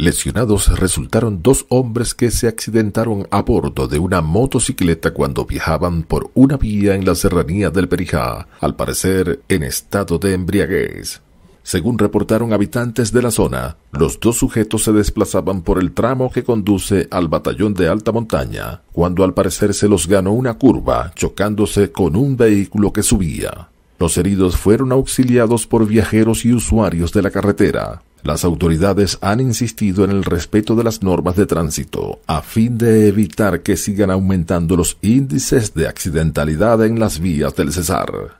Lesionados resultaron dos hombres que se accidentaron a bordo de una motocicleta cuando viajaban por una vía en la serranía del Perijá, al parecer en estado de embriaguez. Según reportaron habitantes de la zona, los dos sujetos se desplazaban por el tramo que conduce al batallón de alta montaña, cuando al parecer se los ganó una curva, chocándose con un vehículo que subía. Los heridos fueron auxiliados por viajeros y usuarios de la carretera, las autoridades han insistido en el respeto de las normas de tránsito a fin de evitar que sigan aumentando los índices de accidentalidad en las vías del Cesar.